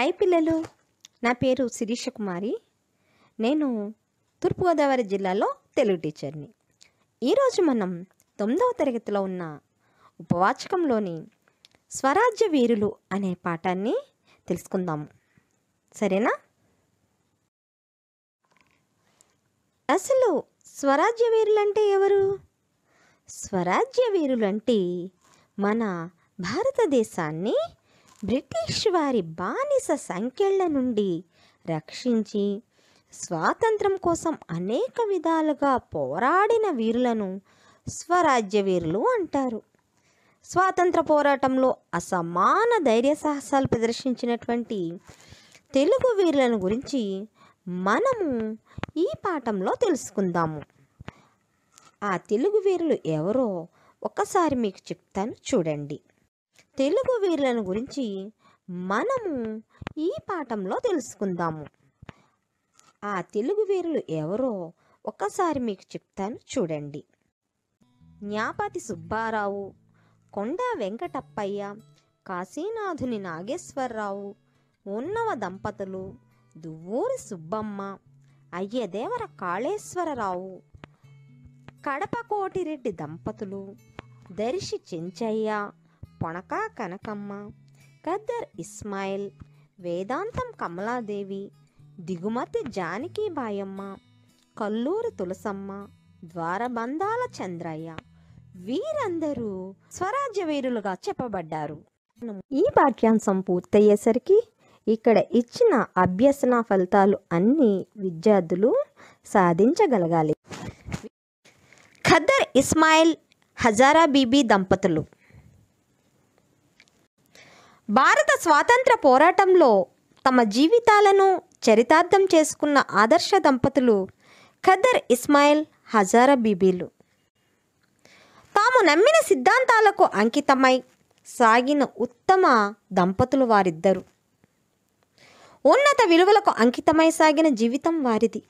hi పిల్లలు నా పేరు శిరీష కుమారి నేను తూర్పుగోదావరి జిల్లాలో తెలుగు టీచర్ని ఈరోజు మనం తొమ్మిదవ తరగతిలో ఉన్న ఉపవాచకంలోని స్వరాజ్య వీరులు అనే పాఠాన్ని తెలుసుకుందాము సరేనా అసలు స్వరాజ్య వీరులంటే ఎవరు స్వరాజ్య వీరులంటే మన భారతదేశాన్ని బ్రిటిష్ వారి బానిస సంఖ్యల నుండి రక్షించి స్వాతంత్రం కోసం అనేక విధాలుగా పోరాడిన వీరులను స్వరాజ్య వీరులు అంటారు స్వాతంత్ర పోరాటంలో అసమాన ధైర్య సాహసాలు ప్రదర్శించినటువంటి తెలుగు వీరులను గురించి మనము ఈ పాఠంలో తెలుసుకుందాము ఆ తెలుగు వీరులు ఎవరో ఒకసారి మీకు చెప్తాను చూడండి తెలుగు వీరులను గురించి మనము ఈ పాఠంలో తెలుసుకుందాము ఆ తెలుగు వీరులు ఎవరో ఒకసారి మీకు చెప్తాను చూడండి జ్ఞాపతి సుబ్బారావు కొండ వెంకటప్పయ్య కాశీనాథుని నాగేశ్వరరావు ఉన్నవ దంపతులు దువ్వూరి సుబ్బమ్మ అయ్యదేవర కాళేశ్వరరావు కడపకోటిరెడ్డి దంపతులు దర్శి చెంచయ్య పొనకా కనకమ్మ గద్దర్ ఇస్మాయిల్ వేదాంతం కమలాదేవి దిగుమతి జానకి బాయమ్మ కల్లూరు తులసమ్మ ద్వారబంధాల చంద్రయ్య వీరందరూ స్వరాజ్యవీరులుగా చెప్పబడ్డారు ఈ పాఠ్యాంశం పూర్తయ్యేసరికి ఇక్కడ ఇచ్చిన అభ్యసన ఫలితాలు అన్నీ విద్యార్థులు సాధించగలగాలి ఖద్దర్ ఇస్మాయిల్ హజారా బీబీ దంపతులు భారత స్వాతంత్ర పోరాటంలో తమ జీవితాలను చరితార్థం చేసుకున్న ఆదర్శ దంపతులు ఖదర్ ఇస్మాయిల్ హజారా బీబీలు తాము నమ్మిన సిద్ధాంతాలకు అంకితమై సాగిన ఉత్తమ దంపతులు వారిద్దరు ఉన్నత విలువలకు అంకితమై సాగిన జీవితం వారిది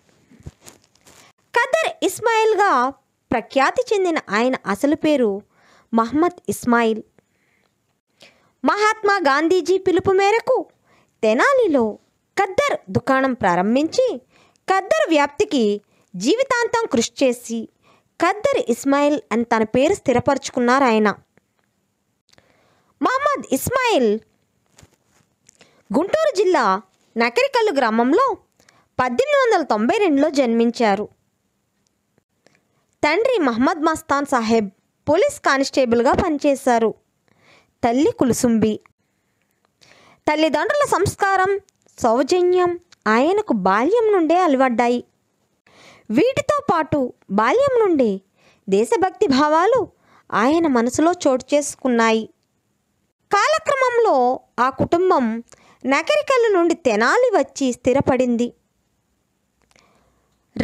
ఖదర్ ఇస్మాయిల్గా ప్రఖ్యాతి చెందిన ఆయన అసలు పేరు మహమ్మద్ ఇస్మాయిల్ మహాత్మా గాంధీజీ పిలుపు మేరకు తెనాలిలో ఖద్దర్ దుకాణం ప్రారంభించి ఖద్దర్ వ్యాప్తికి జీవితాంతం కృషి చేసి ఖద్దర్ ఇస్మాయిల్ అని తన పేరు స్థిరపరుచుకున్నారు ఆయన మహమ్మద్ ఇస్మాయిల్ గుంటూరు జిల్లా నకరికల్లు గ్రామంలో పద్దెనిమిది వందల తొంభై రెండులో జన్మించారు తండ్రి మహమ్మద్ మస్తాన్ సాహెబ్ పోలీస్ కానిస్టేబుల్గా పనిచేశారు తల్లి కులుసుంబి తల్లిదండ్రుల సంస్కారం సౌజన్యం ఆయనకు బాల్యం నుండే అలవడ్డాయి వీటితో పాటు బాల్యం నుండే దేశభక్తి భావాలు ఆయన మనసులో చోటు చేసుకున్నాయి కాలక్రమంలో ఆ కుటుంబం నగరికల నుండి తెనాలి వచ్చి స్థిరపడింది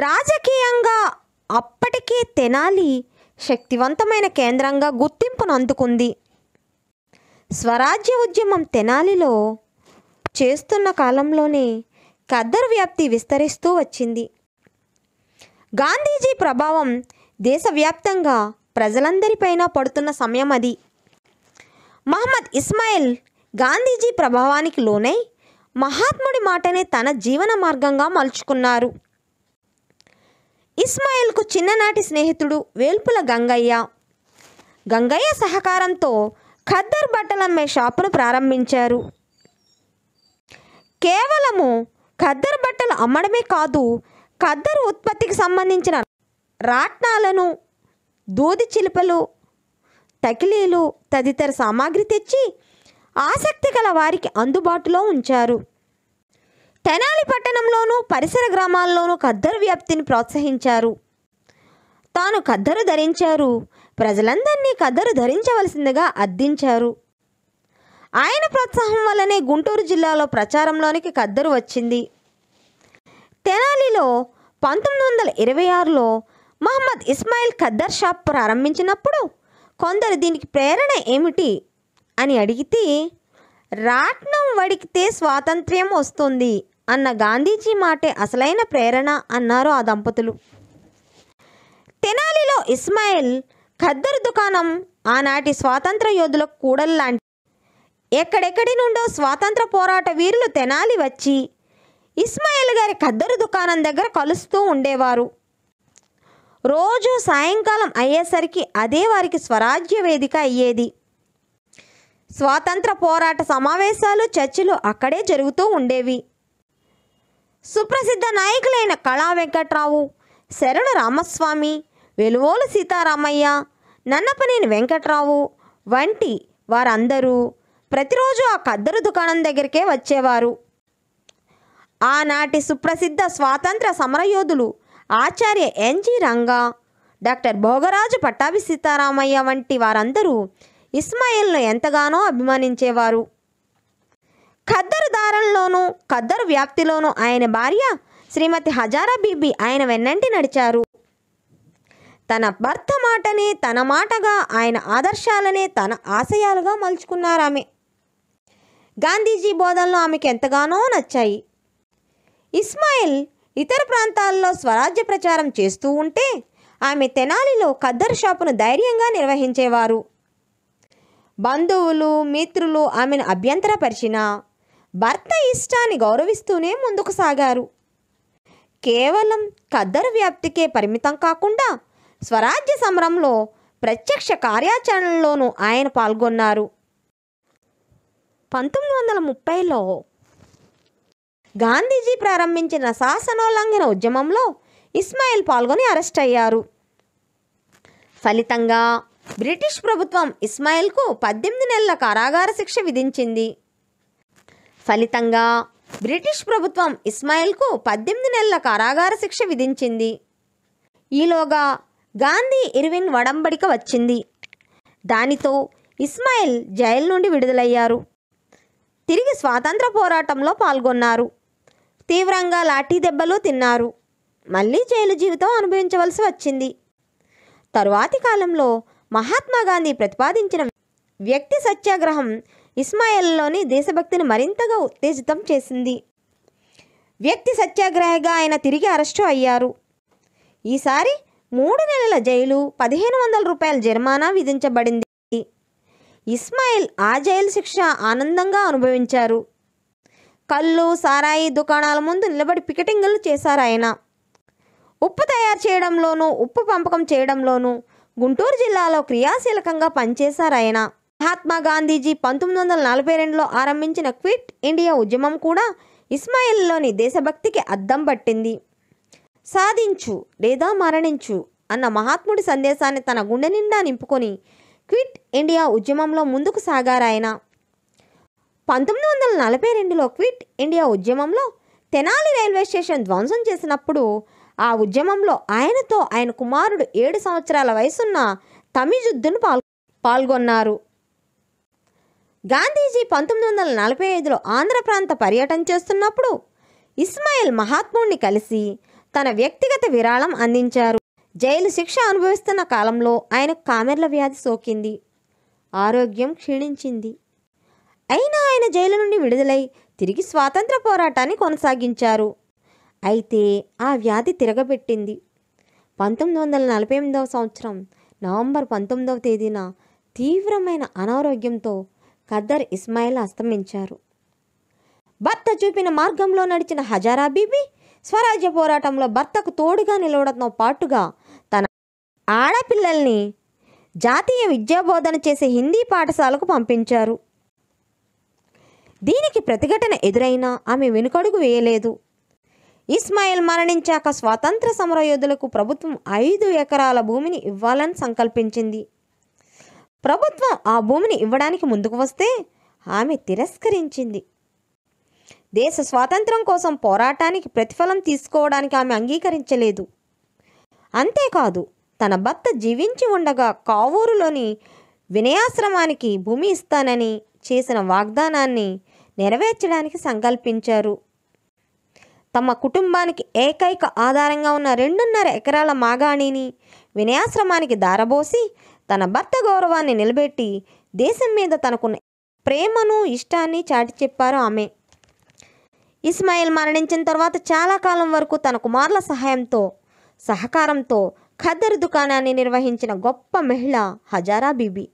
రాజకీయంగా అప్పటికే తెనాలి శక్తివంతమైన కేంద్రంగా గుర్తింపును అందుకుంది స్వరాజ్య ఉద్యమం తెనాలిలో చేస్తున్న కాలంలోనే ఖద్దర్ వ్యాప్తి విస్తరిస్తూ వచ్చింది గాంధీజీ ప్రభావం దేశవ్యాప్తంగా ప్రజలందరిపైన పడుతున్న సమయం అది మహమ్మద్ ఇస్మాయిల్ గాంధీజీ ప్రభావానికి లోనై మహాత్ముడి మాటనే తన జీవన మార్గంగా మలుచుకున్నారు ఇస్మాయిల్కు చిన్ననాటి స్నేహితుడు వేల్పుల గంగయ్య గంగయ్య సహకారంతో ఖద్దర్ బట్టలమ్మే షాపును ప్రారంభించారు కేవలము ఖద్దరు బట్టలు అమ్మడమే కాదు ఖద్దరు ఉత్పత్తికి సంబంధించిన రాట్నాలను దూది చిలుపలు తకిలీలు తదితర సామాగ్రి తెచ్చి ఆసక్తి గల వారికి అందుబాటులో ఉంచారు తెనాలి పట్టణంలోనూ పరిసర గ్రామాల్లోనూ ఖద్దరు వ్యాప్తిని ప్రోత్సహించారు తాను ఖద్దరు ధరించారు ప్రజలందరినీ కద్దరు ధరించవలసిందిగా అద్దించారు ఆయన ప్రోత్సాహం వల్లనే గుంటూరు జిల్లాలో ప్రచారంలోనికి కద్దరు వచ్చింది తెనాలిలో పంతొమ్మిది వందల ఇరవై ఆరులో మహమ్మద్ ఇస్మాయిల్ ఖద్దర్ షాప్ ప్రారంభించినప్పుడు కొందరు దీనికి ప్రేరణ ఏమిటి అని అడిగితే రాట్నం వడికితే స్వాతంత్ర్యం వస్తుంది అన్న గాంధీజీ మాటే అసలైన ప్రేరణ అన్నారు ఆ దంపతులు తెనాలిలో ఇస్మాయిల్ ఖద్దరు దుకాణం ఆనాటి స్వాతంత్ర యోధుల కూడల్లాంటి ఎక్కడెక్కడి నుండో స్వాతంత్ర పోరాట వీరులు తెనాలి వచ్చి ఇస్మాయిల్ గారి ఖద్దరు దుకాణం దగ్గర కలుస్తూ ఉండేవారు రోజు సాయంకాలం అయ్యేసరికి అదే వారికి స్వరాజ్య వేదిక అయ్యేది స్వాతంత్ర పోరాట సమావేశాలు చర్చలు అక్కడే జరుగుతూ ఉండేవి సుప్రసిద్ధ నాయకులైన కళా వెంకట్రావు శరణ రామస్వామి వెలువోలు సీతారామయ్య నన్నపనేని వెంకట్రావు వంటి వారందరూ ప్రతిరోజు ఆ కద్దరు దుకాణం దగ్గరికే వచ్చేవారు ఆనాటి సుప్రసిద్ధ స్వాతంత్ర సమరయోధులు ఆచార్య ఎన్జి రంగా డాక్టర్ భోగరాజు పట్టాభి సీతారామయ్య వంటి వారందరూ ఇస్మాయిల్ను ఎంతగానో అభిమానించేవారు ఖద్దరు దారంలోనూ ఖద్దరు వ్యాప్తిలోనూ ఆయన భార్య శ్రీమతి హజారా బీబీ ఆయన వెన్నంటి నడిచారు తన భర్త మాటనే తన మాటగా ఆయన ఆదర్శాలనే తన ఆశయాలుగా మలుచుకున్నారు ఆమె గాంధీజీ బోధనలు ఆమెకు ఎంతగానో నచ్చాయి ఇస్మాయిల్ ఇతర ప్రాంతాల్లో స్వరాజ్య ప్రచారం చేస్తూ ఉంటే ఆమె తెనాలిలో కద్దరు షాపును ధైర్యంగా నిర్వహించేవారు బంధువులు మిత్రులు ఆమెను పరిచిన భర్త ఇష్టాన్ని గౌరవిస్తూనే ముందుకు సాగారు కేవలం కద్దరు వ్యాప్తికే పరిమితం కాకుండా స్వరాజ్య సమరంలో ప్రత్యక్ష కార్యాచరణలోనూ ఆయన పాల్గొన్నారు పంతొమ్మిది వందల ముప్పైలో గాంధీజీ ప్రారంభించిన శాసనోల్లంఘన ఉద్యమంలో ఇస్మాయిల్ పాల్గొని అరెస్ట్ అయ్యారు ఫలితంగా బ్రిటిష్ ప్రభుత్వం ఇస్మాయిల్కు పద్దెనిమిది నెలల కారాగార శిక్ష విధించింది ఫలితంగా బ్రిటిష్ ప్రభుత్వం ఇస్మాయిల్కు పద్దెనిమిది నెలల కారాగార శిక్ష విధించింది ఈలోగా గాంధీ ఇర్విన్ వడంబడిక వచ్చింది దానితో ఇస్మాయిల్ జైలు నుండి విడుదలయ్యారు తిరిగి స్వాతంత్ర పోరాటంలో పాల్గొన్నారు తీవ్రంగా లాఠీ దెబ్బలు తిన్నారు మళ్ళీ జైలు జీవితం అనుభవించవలసి వచ్చింది తరువాతి కాలంలో మహాత్మా గాంధీ ప్రతిపాదించిన వ్యక్తి సత్యాగ్రహం ఇస్మాయిల్లోని దేశభక్తిని మరింతగా ఉత్తేజితం చేసింది వ్యక్తి సత్యాగ్రహగా ఆయన తిరిగి అరెస్టు అయ్యారు ఈసారి మూడు నెలల జైలు పదిహేను వందల రూపాయల జరిమానా విధించబడింది ఇస్మాయిల్ ఆ జైలు శిక్ష ఆనందంగా అనుభవించారు కళ్ళు సారాయి దుకాణాల ముందు నిలబడి పికెటింగులు చేశారు ఆయన ఉప్పు తయారు చేయడంలోనూ ఉప్పు పంపకం చేయడంలోనూ గుంటూరు జిల్లాలో క్రియాశీలకంగా పనిచేశారు ఆయన మహాత్మా గాంధీజీ పంతొమ్మిది వందల నలభై రెండులో ఆరంభించిన క్విట్ ఇండియా ఉద్యమం కూడా ఇస్మాయిల్లోని దేశభక్తికి అద్దం పట్టింది సాధించు లేదా మరణించు అన్న మహాత్ముడి సందేశాన్ని తన గుండె నిండా నింపుకొని క్విట్ ఇండియా ఉద్యమంలో ముందుకు సాగారాయన పంతొమ్మిది వందల నలభై రెండులో క్విట్ ఇండియా ఉద్యమంలో తెనాలి రైల్వే స్టేషన్ ధ్వంసం చేసినప్పుడు ఆ ఉద్యమంలో ఆయనతో ఆయన కుమారుడు ఏడు సంవత్సరాల వయసున్న తమిజుద్దును పాల్ పాల్గొన్నారు గాంధీజీ పంతొమ్మిది వందల నలభై ఐదులో ఆంధ్ర ప్రాంత పర్యటన చేస్తున్నప్పుడు ఇస్మాయిల్ మహాత్ముడిని కలిసి తన వ్యక్తిగత విరాళం అందించారు జైలు శిక్ష అనుభవిస్తున్న కాలంలో ఆయనకు కామెర్ల వ్యాధి సోకింది ఆరోగ్యం క్షీణించింది అయినా ఆయన జైలు నుండి విడుదలై తిరిగి స్వాతంత్ర పోరాటాన్ని కొనసాగించారు అయితే ఆ వ్యాధి తిరగబెట్టింది పంతొమ్మిది వందల నలభై ఎనిమిదవ సంవత్సరం నవంబర్ పంతొమ్మిదవ తేదీన తీవ్రమైన అనారోగ్యంతో ఖద్దర్ ఇస్మాయిల్ అస్తమించారు భర్త చూపిన మార్గంలో నడిచిన హజారా బీబీ స్వరాజ్య పోరాటంలో భర్తకు తోడుగా నిలవడంతో పాటుగా తన ఆడపిల్లల్ని జాతీయ విద్యాబోధన చేసే హిందీ పాఠశాలకు పంపించారు దీనికి ప్రతిఘటన ఎదురైనా ఆమె వెనుకడుగు వేయలేదు ఇస్మాయిల్ మరణించాక స్వాతంత్ర సమరయోధులకు ప్రభుత్వం ఐదు ఎకరాల భూమిని ఇవ్వాలని సంకల్పించింది ప్రభుత్వం ఆ భూమిని ఇవ్వడానికి ముందుకు వస్తే ఆమె తిరస్కరించింది దేశ స్వాతంత్రం కోసం పోరాటానికి ప్రతిఫలం తీసుకోవడానికి ఆమె అంగీకరించలేదు అంతేకాదు తన భర్త జీవించి ఉండగా కావూరులోని వినయాశ్రమానికి భూమి ఇస్తానని చేసిన వాగ్దానాన్ని నెరవేర్చడానికి సంకల్పించారు తమ కుటుంబానికి ఏకైక ఆధారంగా ఉన్న రెండున్నర ఎకరాల మాగాణిని వినయాశ్రమానికి దారబోసి తన భర్త గౌరవాన్ని నిలబెట్టి దేశం మీద తనకున్న ప్రేమను ఇష్టాన్ని చాటి చెప్పారు ఆమె ఇస్మాయిల్ మరణించిన తర్వాత చాలా కాలం వరకు తన కుమారుల సహాయంతో సహకారంతో ఖద్దర్ దుకాణాన్ని నిర్వహించిన గొప్ప మహిళ హజారా బీబీ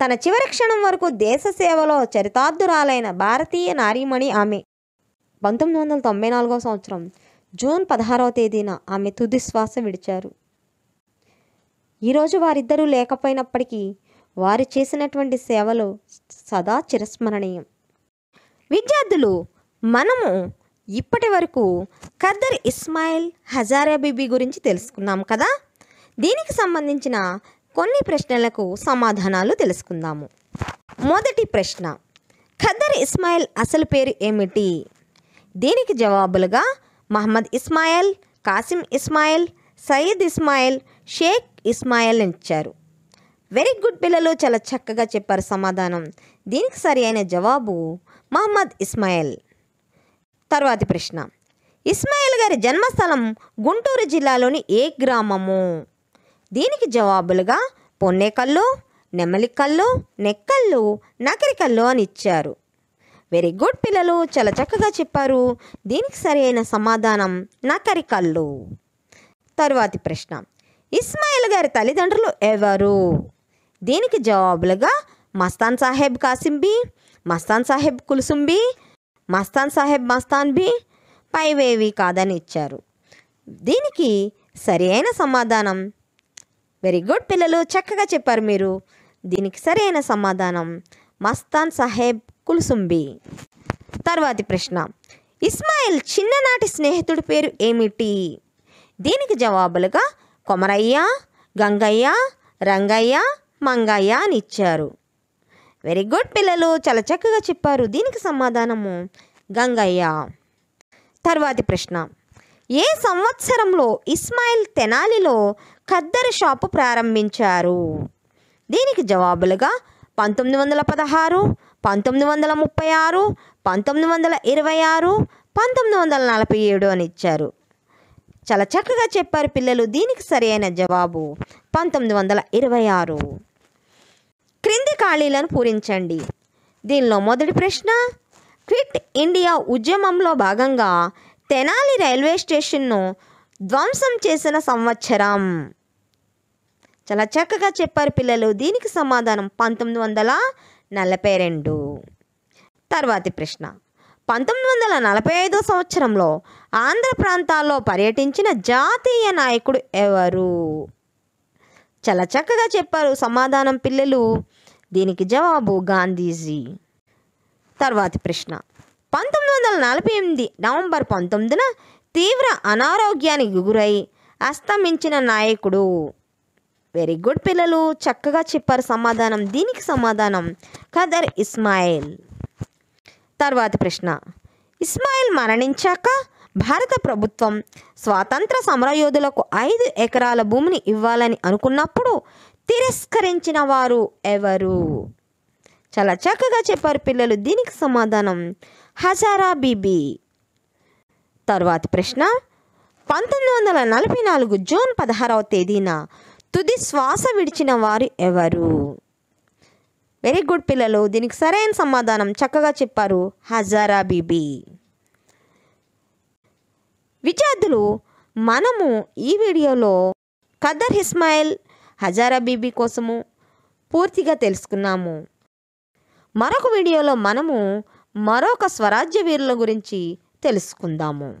తన చివరి క్షణం వరకు దేశ సేవలో చరితార్థురాలైన భారతీయ నారీమణి ఆమె పంతొమ్మిది వందల తొంభై నాలుగో సంవత్సరం జూన్ పదహారవ తేదీన ఆమె తుది శ్వాస విడిచారు ఈరోజు వారిద్దరూ లేకపోయినప్పటికీ వారు చేసినటువంటి సేవలు సదా చిరస్మరణీయం విద్యార్థులు మనము ఇప్పటి వరకు ఖద్దర్ ఇస్మాయిల్ హజారా బీబీ గురించి తెలుసుకున్నాం కదా దీనికి సంబంధించిన కొన్ని ప్రశ్నలకు సమాధానాలు తెలుసుకుందాము మొదటి ప్రశ్న ఖద్దర్ ఇస్మాయిల్ అసలు పేరు ఏమిటి దీనికి జవాబులుగా మహమ్మద్ ఇస్మాయిల్ కాసిం ఇస్మాయిల్ సయ్యద్ ఇస్మాయిల్ షేక్ ఇస్మాయిల్ ఇచ్చారు వెరీ గుడ్ పిల్లలు చాలా చక్కగా చెప్పారు సమాధానం దీనికి సరి అయిన జవాబు మహమ్మద్ ఇస్మాయిల్ తర్వాతి ప్రశ్న ఇస్మాయిల్ గారి జన్మస్థలం గుంటూరు జిల్లాలోని ఏ గ్రామము దీనికి జవాబులుగా పొన్నేకల్లు నెమలికల్లు నెక్కల్లు నకరికల్లు అని ఇచ్చారు వెరీ గుడ్ పిల్లలు చాలా చక్కగా చెప్పారు దీనికి సరైన సమాధానం నకరికల్లు తరువాతి ప్రశ్న ఇస్మాయిల్ గారి తల్లిదండ్రులు ఎవరు దీనికి జవాబులుగా మస్తాన్ సాహెబ్ కాసింబీ మస్తాన్ సాహెబ్ కులుసుంబి మస్తాన్ సాహెబ్ మస్తాన్ బి పైవేవి కాదని ఇచ్చారు దీనికి సరి అయిన సమాధానం వెరీ గుడ్ పిల్లలు చక్కగా చెప్పారు మీరు దీనికి సరైన సమాధానం మస్తాన్ సాహెబ్ కులుసుంబి తర్వాతి ప్రశ్న ఇస్మాయిల్ చిన్ననాటి స్నేహితుడి పేరు ఏమిటి దీనికి జవాబులుగా కొమరయ్య గంగయ్య రంగయ్య మంగయ్య అని ఇచ్చారు వెరీ గుడ్ పిల్లలు చాలా చక్కగా చెప్పారు దీనికి సమాధానము గంగయ్య తర్వాతి ప్రశ్న ఏ సంవత్సరంలో ఇస్మాయిల్ తెనాలిలో ఖద్దరు షాపు ప్రారంభించారు దీనికి జవాబులుగా పంతొమ్మిది వందల పదహారు పంతొమ్మిది వందల ముప్పై ఆరు పంతొమ్మిది వందల ఇరవై ఆరు పంతొమ్మిది వందల నలభై ఏడు అని ఇచ్చారు చాలా చక్కగా చెప్పారు పిల్లలు దీనికి సరైన జవాబు పంతొమ్మిది వందల ఇరవై ఆరు ఖాళీలను పూరించండి దీనిలో మొదటి ప్రశ్న క్విట్ ఇండియా ఉద్యమంలో భాగంగా తెనాలి రైల్వే స్టేషన్ను ధ్వంసం చేసిన సంవత్సరం చాలా చక్కగా చెప్పారు పిల్లలు దీనికి సమాధానం పంతొమ్మిది వందల నలభై రెండు తర్వాతి ప్రశ్న పంతొమ్మిది వందల నలభై ఐదో సంవత్సరంలో ఆంధ్ర ప్రాంతాల్లో పర్యటించిన జాతీయ నాయకుడు ఎవరు చాలా చక్కగా చెప్పారు సమాధానం పిల్లలు దీనికి జవాబు గాంధీజీ తర్వాతి ప్రశ్న పంతొమ్మిది వందల నలభై ఎనిమిది నవంబర్ పంతొమ్మిదిన తీవ్ర అనారోగ్యానికి గురై అస్తమించిన నాయకుడు వెరీ గుడ్ పిల్లలు చక్కగా చెప్పారు సమాధానం దీనికి సమాధానం ఖదర్ ఇస్మాయిల్ తర్వాతి ప్రశ్న ఇస్మాయిల్ మరణించాక భారత ప్రభుత్వం స్వాతంత్ర సమరయోధులకు ఐదు ఎకరాల భూమిని ఇవ్వాలని అనుకున్నప్పుడు తిరస్కరించిన వారు ఎవరు చాలా చక్కగా చెప్పారు పిల్లలు దీనికి సమాధానం హజారా బీబీ తర్వాతి ప్రశ్న పంతొమ్మిది వందల నలభై నాలుగు జూన్ పదహారవ తేదీన తుది శ్వాస విడిచిన వారు ఎవరు వెరీ గుడ్ పిల్లలు దీనికి సరైన సమాధానం చక్కగా చెప్పారు హజారా బీబీ విద్యార్థులు మనము ఈ వీడియోలో కదర్ ఇస్మాయిల్ హజారా బీబీ కోసము పూర్తిగా తెలుసుకున్నాము మరొక వీడియోలో మనము మరొక స్వరాజ్య వీరుల గురించి తెలుసుకుందాము